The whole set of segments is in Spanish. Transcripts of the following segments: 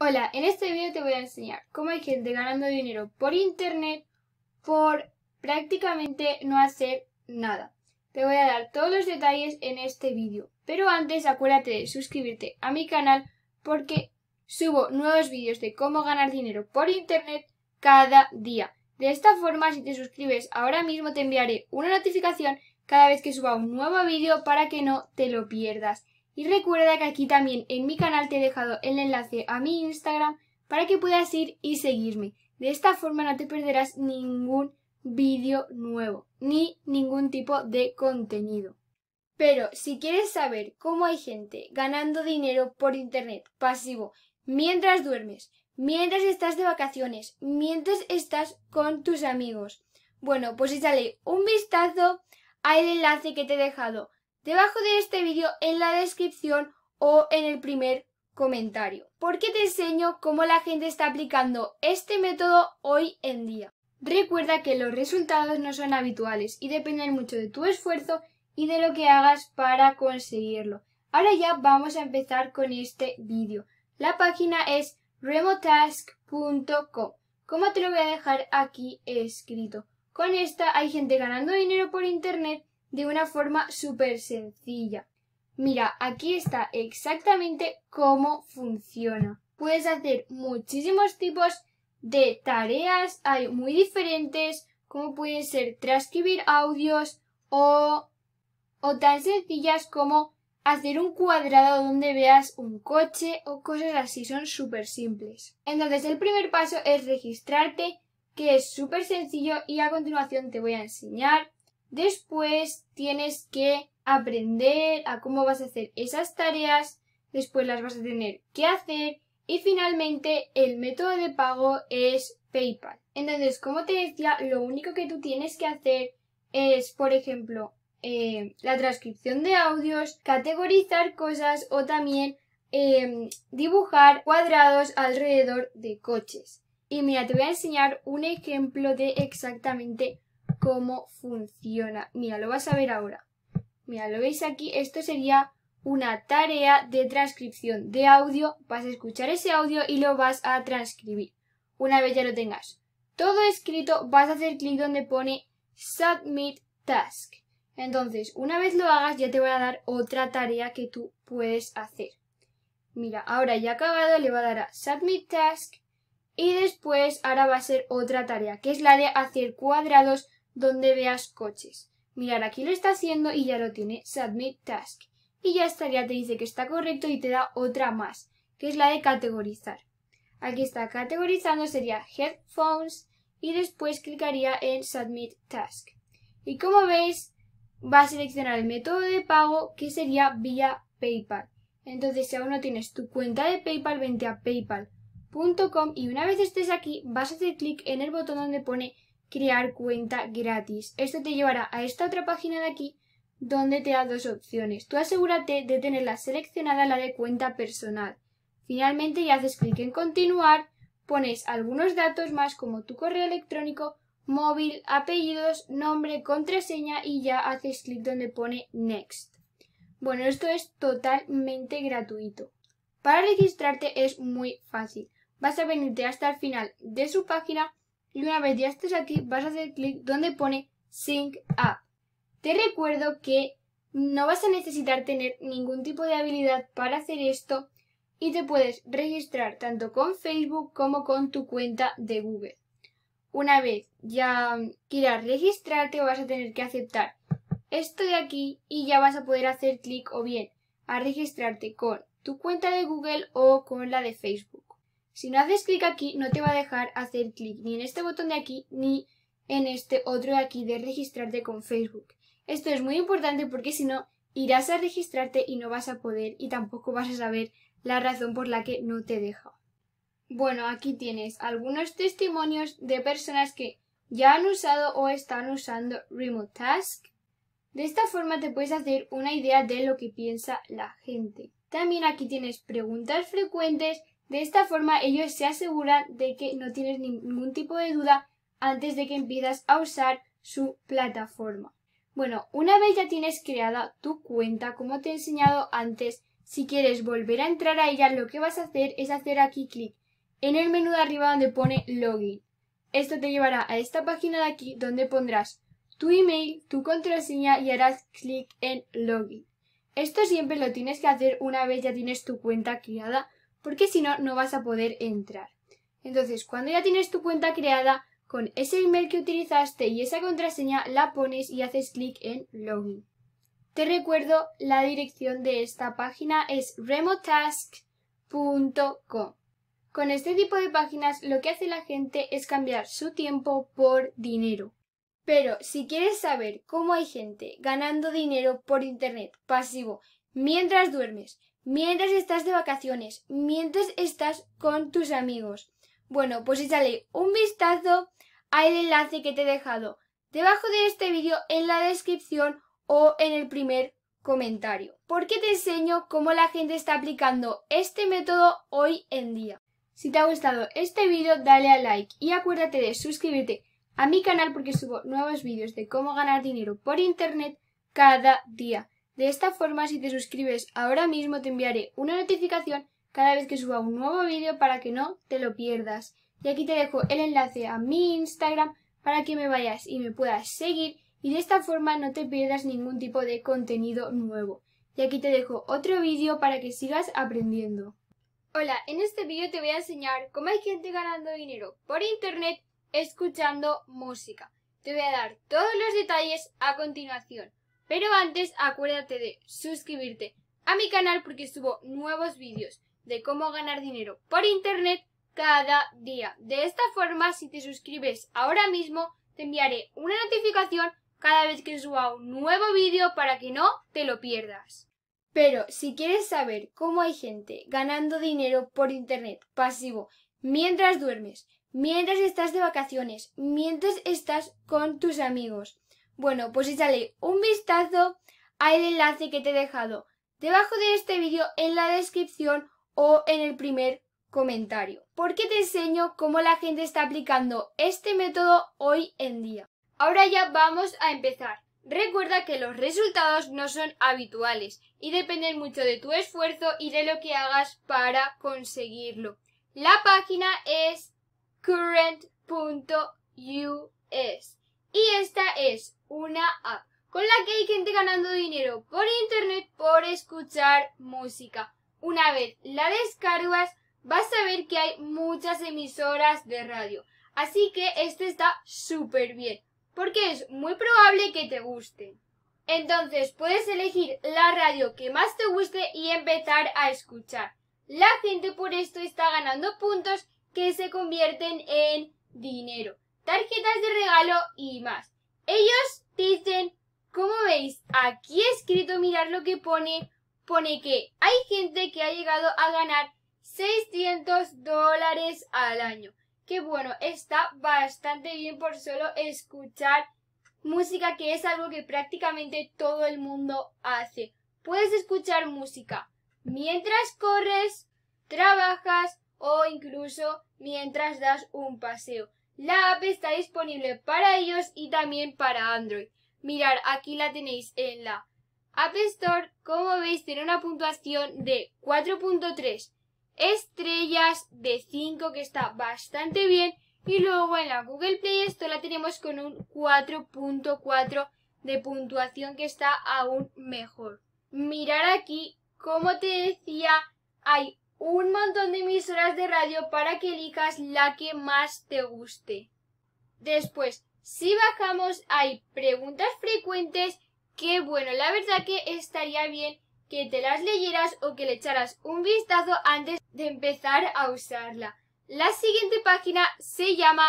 Hola, en este video te voy a enseñar cómo hay gente ganando dinero por internet por prácticamente no hacer nada. Te voy a dar todos los detalles en este vídeo, pero antes acuérdate de suscribirte a mi canal porque subo nuevos vídeos de cómo ganar dinero por internet cada día. De esta forma, si te suscribes ahora mismo te enviaré una notificación cada vez que suba un nuevo vídeo para que no te lo pierdas. Y recuerda que aquí también en mi canal te he dejado el enlace a mi Instagram para que puedas ir y seguirme. De esta forma no te perderás ningún vídeo nuevo, ni ningún tipo de contenido. Pero si quieres saber cómo hay gente ganando dinero por Internet pasivo mientras duermes, mientras estás de vacaciones, mientras estás con tus amigos, bueno, pues échale un vistazo al enlace que te he dejado debajo de este vídeo en la descripción o en el primer comentario. Porque te enseño cómo la gente está aplicando este método hoy en día. Recuerda que los resultados no son habituales y dependen mucho de tu esfuerzo y de lo que hagas para conseguirlo. Ahora ya vamos a empezar con este vídeo. La página es remotask.com. Como te lo voy a dejar aquí escrito. Con esta hay gente ganando dinero por internet de una forma súper sencilla. Mira, aquí está exactamente cómo funciona. Puedes hacer muchísimos tipos de tareas, hay muy diferentes, como pueden ser transcribir audios o, o tan sencillas como hacer un cuadrado donde veas un coche o cosas así, son súper simples. Entonces el primer paso es registrarte, que es súper sencillo y a continuación te voy a enseñar Después tienes que aprender a cómo vas a hacer esas tareas, después las vas a tener que hacer y finalmente el método de pago es PayPal. Entonces, como te decía, lo único que tú tienes que hacer es, por ejemplo, eh, la transcripción de audios, categorizar cosas o también em, dibujar cuadrados alrededor de coches. Y mira, te voy a enseñar un ejemplo de exactamente cómo funciona. Mira, lo vas a ver ahora. Mira, lo veis aquí, esto sería una tarea de transcripción de audio. Vas a escuchar ese audio y lo vas a transcribir. Una vez ya lo tengas todo escrito, vas a hacer clic donde pone Submit Task. Entonces, una vez lo hagas, ya te voy a dar otra tarea que tú puedes hacer. Mira, ahora ya acabado, le va a dar a Submit Task y después ahora va a ser otra tarea, que es la de hacer cuadrados donde veas coches. Mirar aquí lo está haciendo y ya lo tiene. Submit task. Y ya estaría, te dice que está correcto y te da otra más, que es la de categorizar. Aquí está categorizando, sería headphones y después clicaría en submit task. Y como veis, va a seleccionar el método de pago que sería vía PayPal. Entonces, si aún no tienes tu cuenta de PayPal, vente a paypal.com y una vez estés aquí, vas a hacer clic en el botón donde pone crear cuenta gratis. Esto te llevará a esta otra página de aquí donde te da dos opciones. Tú asegúrate de tenerla seleccionada la de cuenta personal. Finalmente ya haces clic en continuar, pones algunos datos más como tu correo electrónico, móvil, apellidos, nombre, contraseña y ya haces clic donde pone next. Bueno, esto es totalmente gratuito. Para registrarte es muy fácil. Vas a venirte hasta el final de su página y una vez ya estés aquí vas a hacer clic donde pone Sync Up. Te recuerdo que no vas a necesitar tener ningún tipo de habilidad para hacer esto y te puedes registrar tanto con Facebook como con tu cuenta de Google. Una vez ya quieras registrarte vas a tener que aceptar esto de aquí y ya vas a poder hacer clic o bien a registrarte con tu cuenta de Google o con la de Facebook. Si no haces clic aquí, no te va a dejar hacer clic ni en este botón de aquí ni en este otro de aquí de registrarte con Facebook. Esto es muy importante porque si no, irás a registrarte y no vas a poder y tampoco vas a saber la razón por la que no te deja. Bueno, aquí tienes algunos testimonios de personas que ya han usado o están usando Remote Task. De esta forma te puedes hacer una idea de lo que piensa la gente. También aquí tienes preguntas frecuentes de esta forma ellos se aseguran de que no tienes ningún tipo de duda antes de que empiezas a usar su plataforma. Bueno, una vez ya tienes creada tu cuenta, como te he enseñado antes, si quieres volver a entrar a ella, lo que vas a hacer es hacer aquí clic en el menú de arriba donde pone login. Esto te llevará a esta página de aquí donde pondrás tu email, tu contraseña y harás clic en login. Esto siempre lo tienes que hacer una vez ya tienes tu cuenta creada porque si no, no vas a poder entrar. Entonces, cuando ya tienes tu cuenta creada, con ese email que utilizaste y esa contraseña la pones y haces clic en Login. Te recuerdo, la dirección de esta página es remotask.com. Con este tipo de páginas lo que hace la gente es cambiar su tiempo por dinero. Pero si quieres saber cómo hay gente ganando dinero por Internet pasivo mientras duermes mientras estás de vacaciones, mientras estás con tus amigos. Bueno, pues échale un vistazo al enlace que te he dejado debajo de este vídeo en la descripción o en el primer comentario. Porque te enseño cómo la gente está aplicando este método hoy en día. Si te ha gustado este vídeo dale a like y acuérdate de suscribirte a mi canal porque subo nuevos vídeos de cómo ganar dinero por internet cada día. De esta forma, si te suscribes ahora mismo, te enviaré una notificación cada vez que suba un nuevo vídeo para que no te lo pierdas. Y aquí te dejo el enlace a mi Instagram para que me vayas y me puedas seguir y de esta forma no te pierdas ningún tipo de contenido nuevo. Y aquí te dejo otro vídeo para que sigas aprendiendo. Hola, en este vídeo te voy a enseñar cómo hay gente ganando dinero por internet escuchando música. Te voy a dar todos los detalles a continuación. Pero antes acuérdate de suscribirte a mi canal porque subo nuevos vídeos de cómo ganar dinero por internet cada día. De esta forma, si te suscribes ahora mismo, te enviaré una notificación cada vez que suba un nuevo vídeo para que no te lo pierdas. Pero si quieres saber cómo hay gente ganando dinero por internet pasivo mientras duermes, mientras estás de vacaciones, mientras estás con tus amigos, bueno, pues échale un vistazo al enlace que te he dejado debajo de este vídeo en la descripción o en el primer comentario, porque te enseño cómo la gente está aplicando este método hoy en día. Ahora ya vamos a empezar. Recuerda que los resultados no son habituales y dependen mucho de tu esfuerzo y de lo que hagas para conseguirlo. La página es current.u. con la que hay gente ganando dinero por internet por escuchar música. Una vez la descargas, vas a ver que hay muchas emisoras de radio. Así que este está súper bien, porque es muy probable que te guste. Entonces puedes elegir la radio que más te guste y empezar a escuchar. La gente por esto está ganando puntos que se convierten en dinero, tarjetas de regalo y más. Ellos dicen como veis, aquí escrito, mirar lo que pone, pone que hay gente que ha llegado a ganar 600 dólares al año. Que bueno, está bastante bien por solo escuchar música, que es algo que prácticamente todo el mundo hace. Puedes escuchar música mientras corres, trabajas o incluso mientras das un paseo. La app está disponible para ellos y también para Android. Mirar, aquí la tenéis en la App Store. Como veis, tiene una puntuación de 4.3 estrellas de 5, que está bastante bien. Y luego en la Google Play esto la tenemos con un 4.4 de puntuación, que está aún mejor. Mirar aquí, como te decía, hay un montón de emisoras de radio para que elijas la que más te guste. Después, si bajamos hay preguntas frecuentes que, bueno, la verdad que estaría bien que te las leyeras o que le echaras un vistazo antes de empezar a usarla. La siguiente página se llama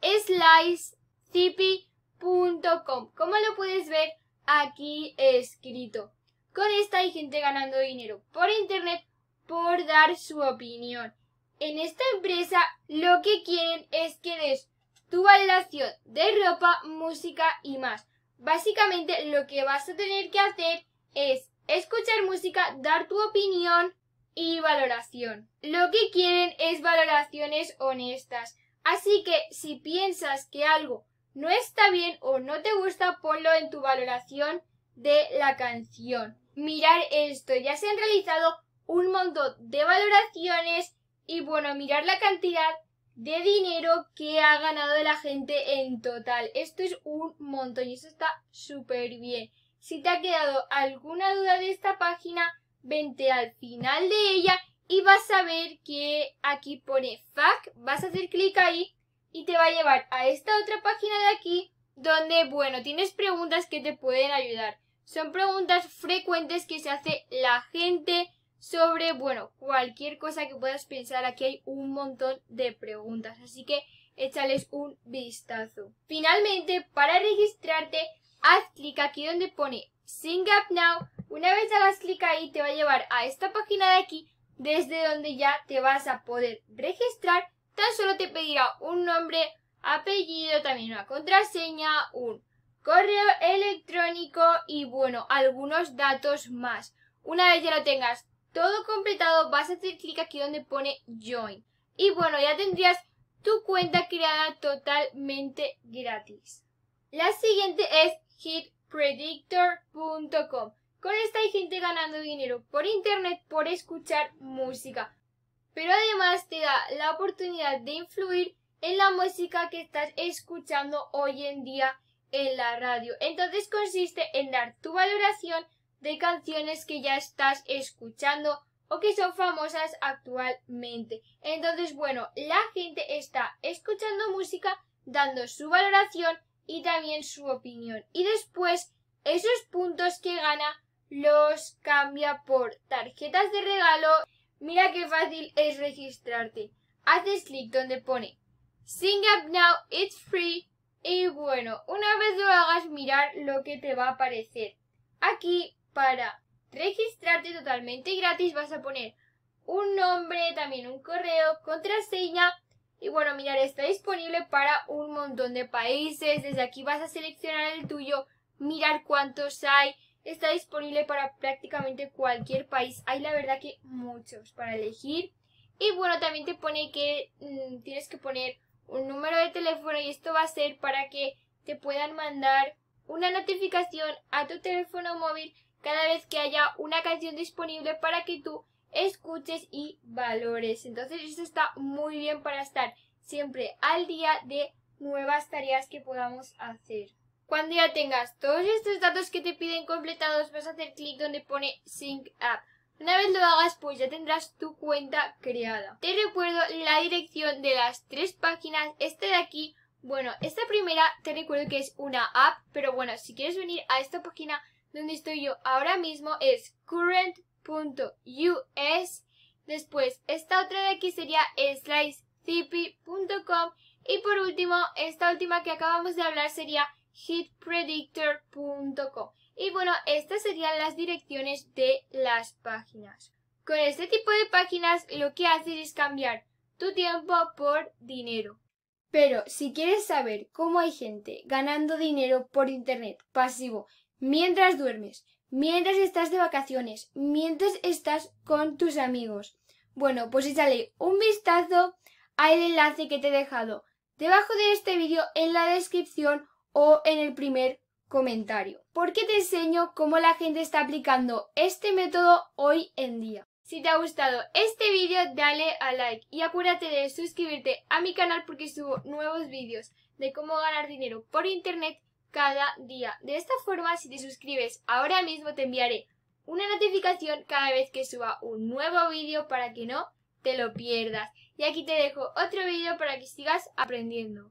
slicecipi.com. Como lo puedes ver aquí escrito. Con esta hay gente ganando dinero por internet por dar su opinión. En esta empresa lo que quieren es que des tu valoración de ropa, música y más. Básicamente lo que vas a tener que hacer es escuchar música, dar tu opinión y valoración. Lo que quieren es valoraciones honestas. Así que si piensas que algo no está bien o no te gusta, ponlo en tu valoración de la canción. Mirar esto, ya se han realizado un montón de valoraciones y bueno, mirar la cantidad de dinero que ha ganado la gente en total. Esto es un montón y eso está súper bien. Si te ha quedado alguna duda de esta página, vente al final de ella y vas a ver que aquí pone FAQ, vas a hacer clic ahí y te va a llevar a esta otra página de aquí donde, bueno, tienes preguntas que te pueden ayudar. Son preguntas frecuentes que se hace la gente sobre, bueno, cualquier cosa que puedas pensar. Aquí hay un montón de preguntas, así que échales un vistazo. Finalmente, para registrarte, haz clic aquí donde pone Sing Up Now. Una vez hagas clic ahí, te va a llevar a esta página de aquí, desde donde ya te vas a poder registrar. Tan solo te pedirá un nombre, apellido, también una contraseña, un correo electrónico y bueno, algunos datos más. Una vez ya lo tengas todo completado, vas a hacer clic aquí donde pone Join. Y bueno, ya tendrías tu cuenta creada totalmente gratis. La siguiente es hitpredictor.com. Con esta hay gente ganando dinero por internet por escuchar música. Pero además te da la oportunidad de influir en la música que estás escuchando hoy en día en la radio. Entonces consiste en dar tu valoración de canciones que ya estás escuchando o que son famosas actualmente. Entonces, bueno, la gente está escuchando música, dando su valoración y también su opinión. Y después, esos puntos que gana los cambia por tarjetas de regalo. Mira qué fácil es registrarte. Haces clic donde pone Sing Up Now, It's Free. Y bueno, una vez lo hagas mirar lo que te va a aparecer. Aquí para registrarte totalmente gratis vas a poner un nombre, también un correo, contraseña y bueno, mirar, está disponible para un montón de países. Desde aquí vas a seleccionar el tuyo, mirar cuántos hay. Está disponible para prácticamente cualquier país. Hay la verdad que muchos para elegir. Y bueno, también te pone que mm, tienes que poner un número de teléfono y esto va a ser para que te puedan mandar una notificación a tu teléfono móvil cada vez que haya una canción disponible para que tú escuches y valores. Entonces esto está muy bien para estar siempre al día de nuevas tareas que podamos hacer. Cuando ya tengas todos estos datos que te piden completados, vas a hacer clic donde pone Sync App. Una vez lo hagas, pues ya tendrás tu cuenta creada. Te recuerdo la dirección de las tres páginas, esta de aquí. Bueno, esta primera te recuerdo que es una app, pero bueno, si quieres venir a esta página donde estoy yo ahora mismo es current.us. Después, esta otra de aquí sería slicethippy.com. Y por último, esta última que acabamos de hablar sería hitpredictor.com. Y bueno, estas serían las direcciones de las páginas. Con este tipo de páginas lo que haces es cambiar tu tiempo por dinero. Pero si quieres saber cómo hay gente ganando dinero por Internet pasivo mientras duermes, mientras estás de vacaciones, mientras estás con tus amigos. Bueno, pues échale un vistazo al enlace que te he dejado debajo de este vídeo en la descripción o en el primer comentario, porque te enseño cómo la gente está aplicando este método hoy en día. Si te ha gustado este vídeo, dale a like y acuérdate de suscribirte a mi canal porque subo nuevos vídeos de cómo ganar dinero por internet cada día. De esta forma, si te suscribes ahora mismo, te enviaré una notificación cada vez que suba un nuevo vídeo para que no te lo pierdas. Y aquí te dejo otro vídeo para que sigas aprendiendo.